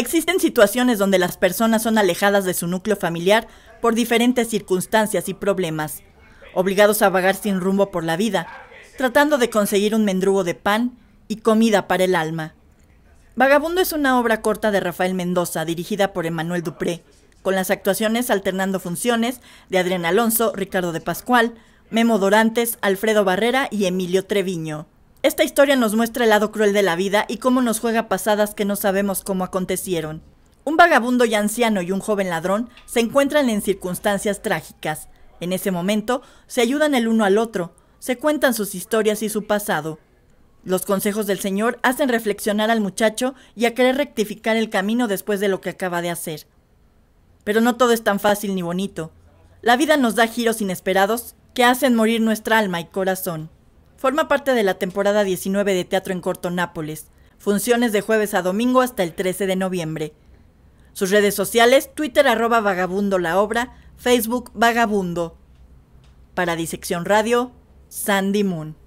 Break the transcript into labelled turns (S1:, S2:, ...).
S1: Existen situaciones donde las personas son alejadas de su núcleo familiar por diferentes circunstancias y problemas, obligados a vagar sin rumbo por la vida, tratando de conseguir un mendrugo de pan y comida para el alma. Vagabundo es una obra corta de Rafael Mendoza, dirigida por Emanuel Dupré, con las actuaciones alternando funciones de Adrián Alonso, Ricardo de Pascual, Memo Dorantes, Alfredo Barrera y Emilio Treviño. Esta historia nos muestra el lado cruel de la vida y cómo nos juega pasadas que no sabemos cómo acontecieron. Un vagabundo y anciano y un joven ladrón se encuentran en circunstancias trágicas. En ese momento, se ayudan el uno al otro, se cuentan sus historias y su pasado. Los consejos del Señor hacen reflexionar al muchacho y a querer rectificar el camino después de lo que acaba de hacer. Pero no todo es tan fácil ni bonito. La vida nos da giros inesperados que hacen morir nuestra alma y corazón. Forma parte de la temporada 19 de Teatro en Corto Nápoles. Funciones de jueves a domingo hasta el 13 de noviembre. Sus redes sociales, Twitter arroba vagabundo la obra, Facebook vagabundo. Para Disección Radio, Sandy Moon.